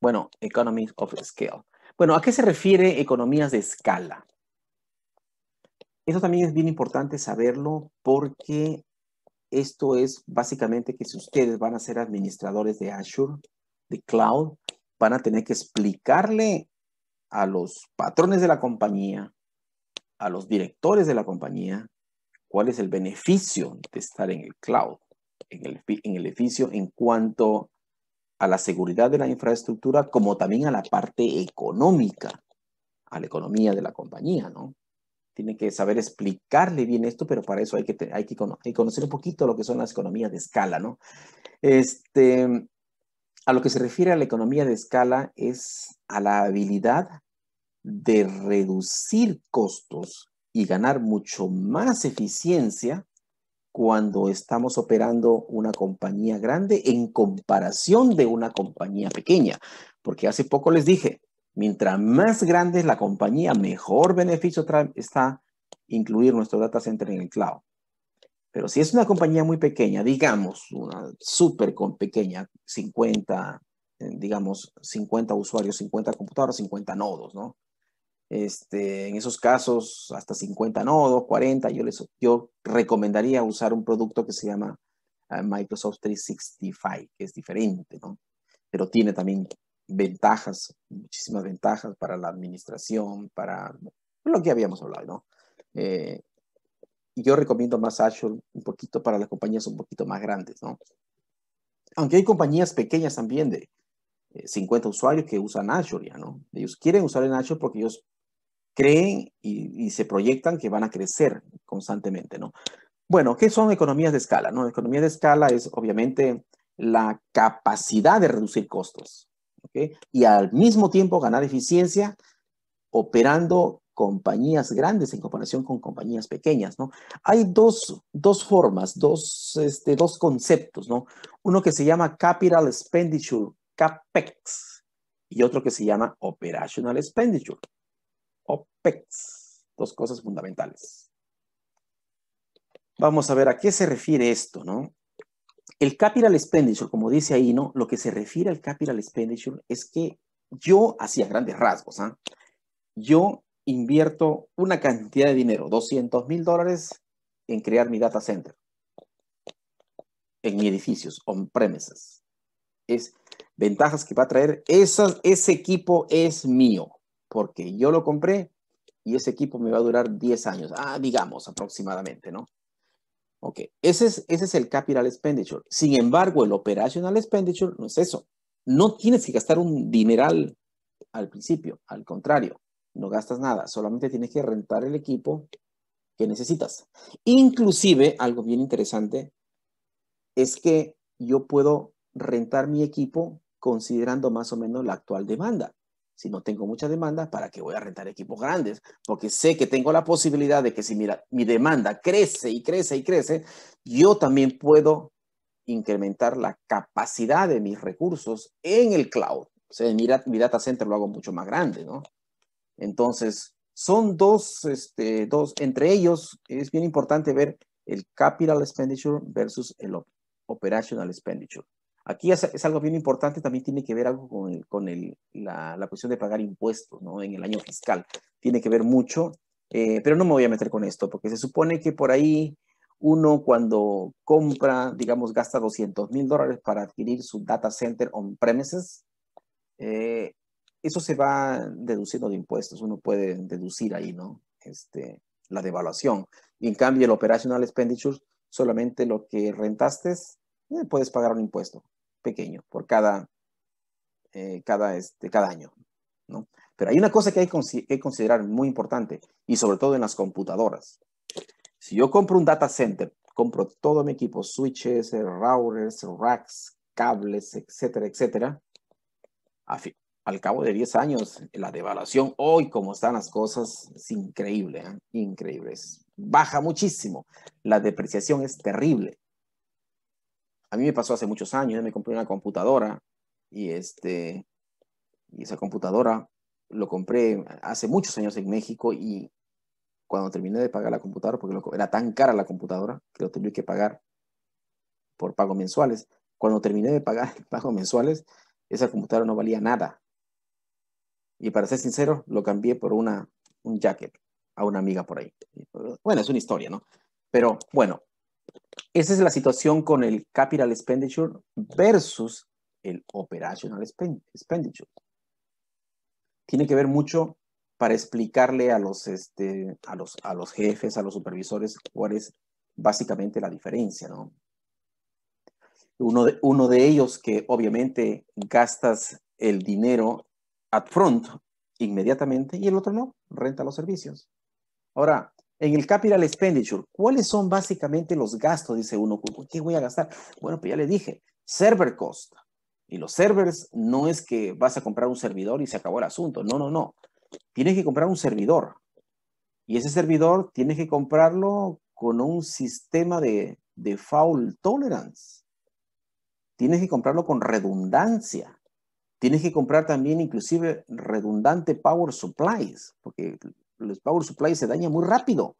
Bueno, Economies of Scale. Bueno, ¿a qué se refiere economías de escala? Eso también es bien importante saberlo porque esto es básicamente que si ustedes van a ser administradores de Azure, de Cloud, van a tener que explicarle a los patrones de la compañía, a los directores de la compañía, cuál es el beneficio de estar en el cloud, en el, en edificio en cuanto a la seguridad de la infraestructura, como también a la parte económica, a la economía de la compañía, ¿no? Tiene que saber explicarle bien esto, pero para eso hay que, conocer un poquito lo que son las economías de escala, ¿no? Este, a lo que se refiere a la economía de escala es a la habilidad de reducir costos y ganar mucho más eficiencia cuando estamos operando una compañía grande en comparación de una compañía pequeña. Porque hace poco les dije, mientras más grande es la compañía, mejor beneficio está incluir nuestro data center en el cloud. Pero si es una compañía muy pequeña, digamos, una súper pequeña, 50, eh, digamos, 50 usuarios, 50 computadoras, 50 nodos, ¿no? Este, en esos casos, hasta 50 nodos, 40, yo, les, yo recomendaría usar un producto que se llama eh, Microsoft 365, que es diferente, ¿no? Pero tiene también ventajas, muchísimas ventajas para la administración, para lo que habíamos hablado, ¿no? Eh, yo recomiendo más Azure un poquito para las compañías un poquito más grandes, ¿no? Aunque hay compañías pequeñas también de 50 eh, usuarios que usan Azure ya, ¿no? Ellos quieren usar en Azure porque ellos creen y, se proyectan que van a crecer constantemente, ¿no? Bueno, ¿qué son economías de escala? No, economía de escala es obviamente la capacidad de reducir costos y al mismo tiempo ganar eficiencia operando compañías grandes en comparación con compañías pequeñas, ¿no? Hay dos, dos formas, dos, este, dos conceptos, ¿no? Uno que se llama Capital Expenditure, CAPEX, y otro que se llama Operational Expenditure, OPEX. Dos cosas fundamentales. Vamos a ver a qué se refiere esto, ¿no? El capital expenditure, como dice ahí, ¿no? Lo que se refiere al capital expenditure es que yo, así a grandes rasgos, ¿ah? Yo invierto una cantidad de dinero, 200 mil dólares, en crear mi data center, en mi edificios, on-premises. Es ventajas que va a traer, ese equipo es mío porque yo lo compré y ese equipo me va a durar 10 años, ah, digamos aproximadamente, ¿no? Ok, ese es, ese es el capital expenditure. Sin embargo, el operational expenditure no es eso. No tienes que gastar un dineral al principio, al contrario, no gastas nada, solamente tienes que rentar el equipo que necesitas. Inclusive, algo bien interesante es que yo puedo rentar mi equipo considerando más o menos la actual demanda si no tengo mucha demanda, ¿para qué voy a rentar equipos grandes? Porque sé que tengo la posibilidad de que si mira, mi demanda crece y crece y crece, yo también puedo incrementar la capacidad de mis recursos en el cloud. O sea, mi, mi data center lo hago mucho más grande, ¿no? Entonces, son dos, este, dos, entre ellos es bien importante ver el capital expenditure versus el operational expenditure. Aquí es, algo bien importante, también tiene que ver algo con, la, cuestión de pagar impuestos en el año fiscal. Tiene que ver mucho, eh, pero no me voy a meter con esto, porque se supone que por ahí uno cuando compra, digamos, gasta 200 mil dólares para adquirir su data center on-premises, eh, eso se va deduciendo de impuestos, uno puede deducir ahí, ¿no? Este, la devaluación. en cambio, el operational expenditures, solamente lo que rentaste, eh, puedes pagar un impuesto pequeño por cada, eh, cada, este, cada año. ¿no? Pero hay una cosa que hay que considerar muy importante, y sobre todo en las computadoras. Si yo compro un data center, compro todo mi equipo, switches, routers, racks, cables, etcétera, etcétera, al cabo de 10 años, la devaluación hoy, como están las cosas, es increíble, increíbles ¿eh? increíble. Baja muchísimo. La depreciación es terrible a mí me pasó hace muchos años, me compré una computadora y, este, y esa computadora lo compré hace muchos años en México y cuando terminé de pagar la computadora, porque era tan cara la computadora que lo tuve que pagar por pagos mensuales, cuando terminé de pagar pagos mensuales, esa computadora no valía nada. Y para ser sincero, lo cambié por una, un jacket a una amiga por ahí. Bueno, es una historia, ¿no? Pero bueno, esa es la situación con el capital expenditure versus el operational expenditure. Tiene que ver mucho para explicarle a los, este, a los, a los jefes, a los supervisores, cuál es básicamente la diferencia, ¿no? Uno de, uno de ellos que obviamente gastas el dinero upfront inmediatamente y el otro no, renta los servicios. Ahora, en el capital expenditure, ¿cuáles son básicamente los gastos? Dice uno, ¿qué voy a gastar? Bueno, pues ya le dije, server cost. Y los servers no es que vas a comprar un servidor y se acabó el asunto. No, no, no. Tienes que comprar un servidor. Y ese servidor tienes que comprarlo con un sistema de, de fault tolerance. Tienes que comprarlo con redundancia. Tienes que comprar también inclusive redundante power supplies, porque los power supply se daña muy rápido.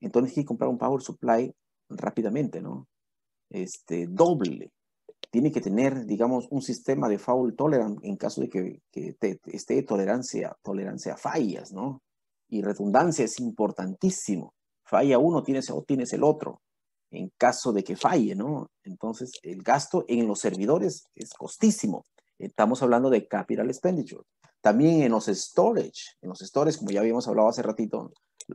Entonces hay que comprar un power supply rápidamente, ¿no? Este, doble. Tiene que tener, digamos, un sistema de fault Tolerance en caso de que, esté tolerancia, tolerancia a fallas, ¿no? Y redundancia es importantísimo. Falla uno, tienes, tienes el otro. En caso de que falle, ¿no? Entonces, el gasto en los servidores es costísimo. Estamos hablando de capital expenditure. También en los storage, en los storage, como ya habíamos hablado hace ratito,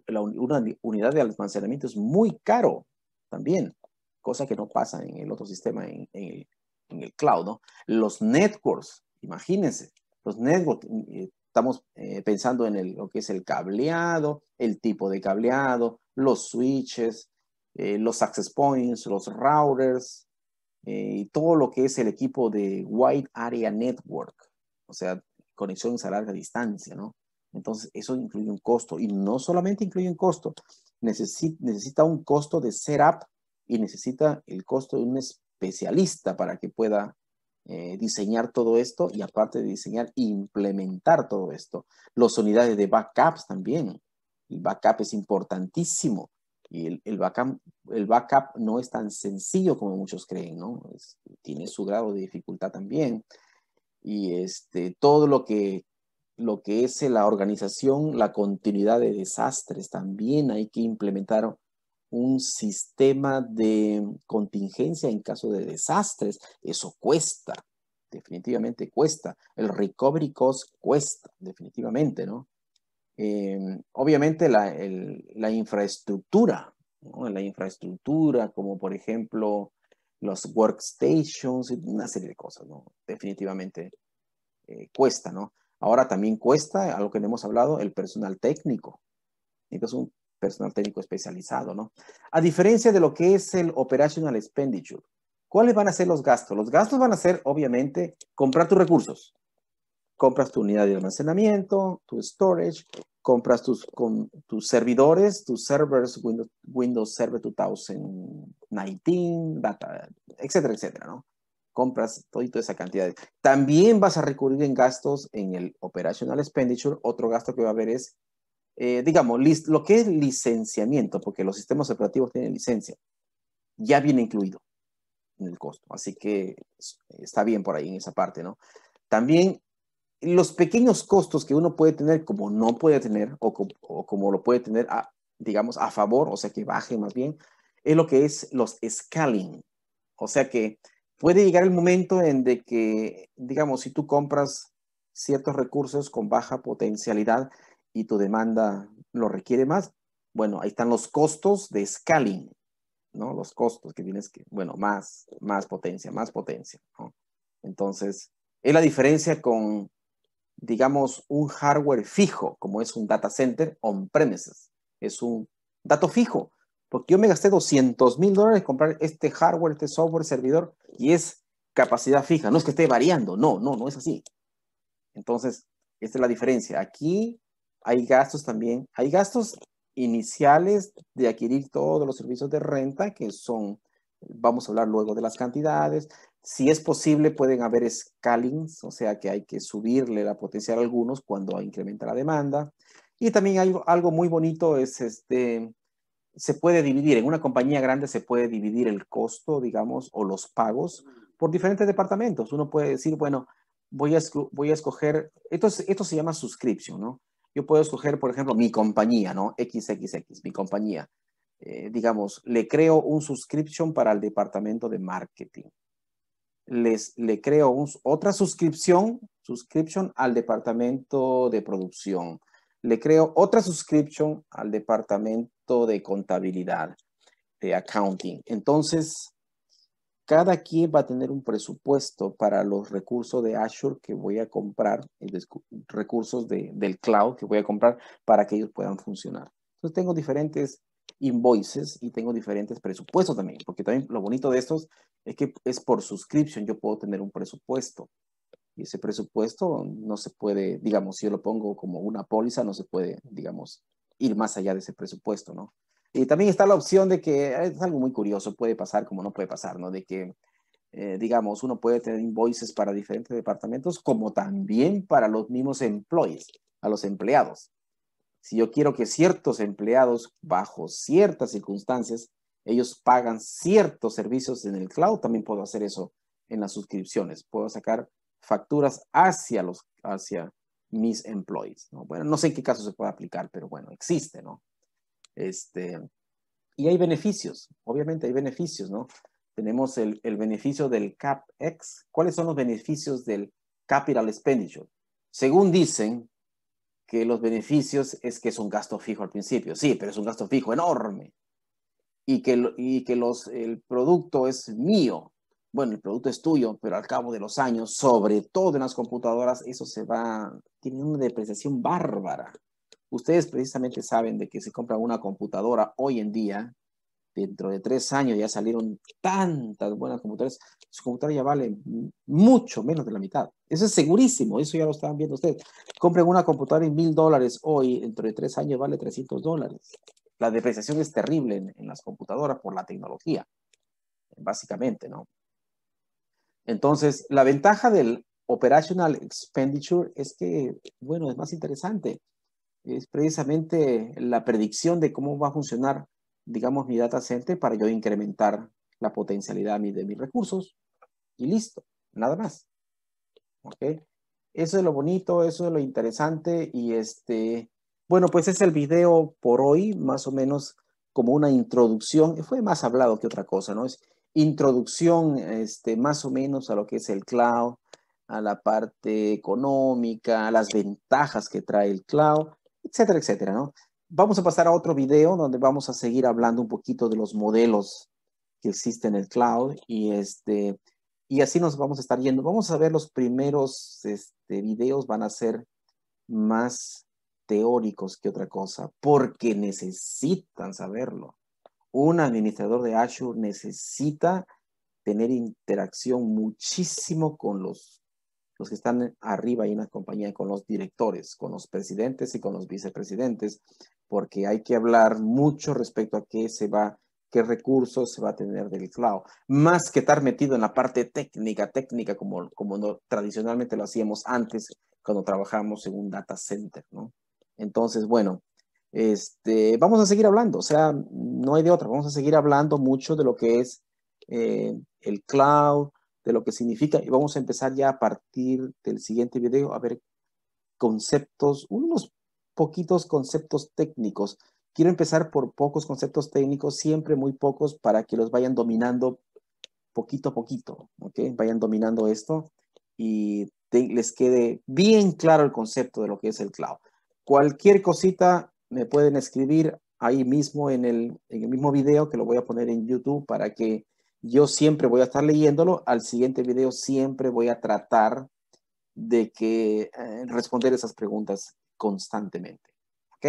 la, una unidad de almacenamiento es muy caro también, cosa que no pasa en el otro sistema, en, en, el, cloud, ¿no? Los networks, imagínense, los networks, eh, estamos eh, pensando en lo que es el cableado, el tipo de cableado, los switches, eh, los access points, los routers, eh, todo lo que es el equipo de Wide Area Network, o sea, conexiones a larga distancia, ¿no? Entonces, eso incluye un costo y no solamente incluye un costo, necesita, necesita un costo de setup y necesita el costo de un especialista para que pueda eh, diseñar todo esto y aparte de diseñar, implementar todo esto. Las unidades de backups también. El backup es importantísimo y el, el backup el backup no es tan sencillo como muchos creen, ¿no? tiene su grado de dificultad también. Y este, todo lo que, lo que es la organización, la continuidad de desastres, también hay que implementar un sistema de contingencia en caso de desastres. Eso cuesta, definitivamente cuesta. El recovery cost cuesta, definitivamente, ¿no? Eh, obviamente la, la infraestructura en la infraestructura, como por ejemplo los workstations, una serie de cosas, ¿no? Definitivamente eh, cuesta, ¿no? Ahora también cuesta, a lo que hemos hablado, el personal técnico. Es un personal técnico especializado, ¿no? A diferencia de lo que es el operational expenditure, ¿cuáles van a ser los gastos? Los gastos van a ser, obviamente, comprar tus recursos compras tu unidad de almacenamiento, tu storage, compras tus, tus servidores, tus servers, Windows, Server 2019, etcétera, etcétera, ¿no? Compras toda esa cantidad. También vas a recurrir en gastos en el operational expenditure. Otro gasto que va a haber es, eh, digamos, lo que es licenciamiento, porque los sistemas operativos tienen licencia. Ya viene incluido en el costo. Así que está bien por ahí en esa parte, ¿no? También los pequeños costos que uno puede tener como no puede tener o, como lo puede tener, digamos, a favor, o sea, que baje más bien, es lo que es los scaling. O sea que puede llegar el momento en de que, digamos, si tú compras ciertos recursos con baja potencialidad y tu demanda lo requiere más, bueno, ahí están los costos de scaling, ¿no? Los costos que tienes que, bueno, más, más potencia, más potencia, ¿no? Entonces, es la diferencia con digamos, un hardware fijo, como es un data center on-premises. Es un dato fijo, porque yo me gasté 200 mil dólares en comprar este hardware, este software, servidor, y es capacidad fija. No es que esté variando, no, no, no es así. Entonces, esta es la diferencia. Aquí hay gastos también, hay gastos iniciales de adquirir todos los servicios de renta que son, vamos a hablar luego de las cantidades, si es posible, pueden haber scalings, o sea que hay que subirle la potencia a algunos cuando incrementa la demanda. Y también hay algo muy bonito es este, se puede dividir, en una compañía grande se puede dividir el costo, digamos, o los pagos por diferentes departamentos. Uno puede decir, bueno, voy a, voy a escoger, esto, esto se llama suscripción, ¿no? Yo puedo escoger, por ejemplo, mi compañía, ¿no? XXX, mi compañía. Eh, digamos, le creo un subscription para el departamento de marketing les le creo otra suscripción, subscription al departamento de producción. Le creo otra suscripción al departamento de contabilidad, de accounting. Entonces, cada quien va a tener un presupuesto para los recursos de Azure que voy a comprar, recursos del cloud que voy a comprar para que ellos puedan funcionar. Entonces tengo diferentes invoices y tengo diferentes presupuestos también, porque también lo bonito de estos es que es por suscripción, yo puedo tener un presupuesto. Y ese presupuesto no se puede, digamos, si yo lo pongo como una póliza, no se puede, digamos, ir más allá de ese presupuesto, ¿no? Y también está la opción de que eh, es algo muy curioso, puede pasar como no puede pasar, ¿no? De que, eh, digamos, uno puede tener invoices para diferentes departamentos, como también para los mismos employees, a los empleados. Si yo quiero que ciertos empleados, bajo ciertas circunstancias, ellos pagan ciertos servicios en el cloud, también puedo hacer eso en las suscripciones. Puedo sacar facturas hacia, los, hacia mis employees. Bueno, no sé en qué caso se puede aplicar, pero bueno, existe, ¿no? Este, y hay beneficios, obviamente hay beneficios, ¿no? Tenemos el, el beneficio del CapEx. ¿Cuáles son los beneficios del capital expenditure? Según dicen, que los beneficios es que es un gasto fijo al principio, sí, pero es un gasto fijo enorme. Y que, y que los, el producto es mío. Bueno, el producto es tuyo, pero al cabo de los años, sobre todo en las computadoras, eso se va, tiene una depreciación bárbara. Ustedes precisamente saben de que se compra una computadora hoy en día, dentro de tres años ya salieron tantas buenas computadoras, su computadora ya vale mucho menos de la mitad. Eso es segurísimo, eso ya lo estaban viendo ustedes. Compren una computadora en mil dólares hoy, dentro de tres años vale 300 dólares. La depreciación es terrible en, en las computadoras por la tecnología, básicamente, ¿no? Entonces, la ventaja del operational expenditure es que, bueno, es más interesante. Es precisamente la predicción de cómo va a funcionar digamos, mi data center para yo incrementar la potencialidad de mis recursos y listo, nada más. ¿Ok? Eso es lo bonito, eso es lo interesante y este, bueno, pues es el video por hoy, más o menos como una introducción, fue más hablado que otra cosa, ¿no? Es introducción este, más o menos a lo que es el cloud, a la parte económica, a las ventajas que trae el cloud, etcétera, etcétera, ¿no? Vamos a pasar a otro video donde vamos a seguir hablando un poquito de los modelos que existen en el cloud y este y así nos vamos a estar yendo. Vamos a ver los primeros este, videos, van a ser más teóricos que otra cosa, porque necesitan saberlo. Un administrador de Azure necesita tener interacción muchísimo con los, los que están arriba y en la compañía, con los directores, con los presidentes y con los vicepresidentes, porque hay que hablar mucho respecto a qué se va, qué recursos se va a tener del cloud, más que estar metido en la parte técnica, técnica como, como no, tradicionalmente lo hacíamos antes cuando trabajamos en un data center, ¿no? Entonces, bueno, este, vamos a seguir hablando, o sea, no hay de otra, vamos a seguir hablando mucho de lo que es eh, el cloud, de lo que significa, y vamos a empezar ya a partir del siguiente video a ver conceptos, unos poquitos conceptos técnicos. Quiero empezar por pocos conceptos técnicos, siempre muy pocos, para que los vayan dominando poquito a poquito, ¿ok? Vayan dominando esto y les quede bien claro el concepto de lo que es el cloud. Cualquier cosita me pueden escribir ahí mismo en el, mismo video que lo voy a poner en YouTube para que yo siempre voy a estar leyéndolo. Al siguiente video siempre voy a tratar de que eh, responder esas preguntas constantemente. ¿ok?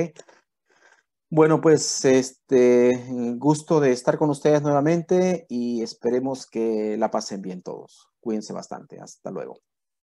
Bueno, pues este gusto de estar con ustedes nuevamente y esperemos que la pasen bien todos. Cuídense bastante. Hasta luego.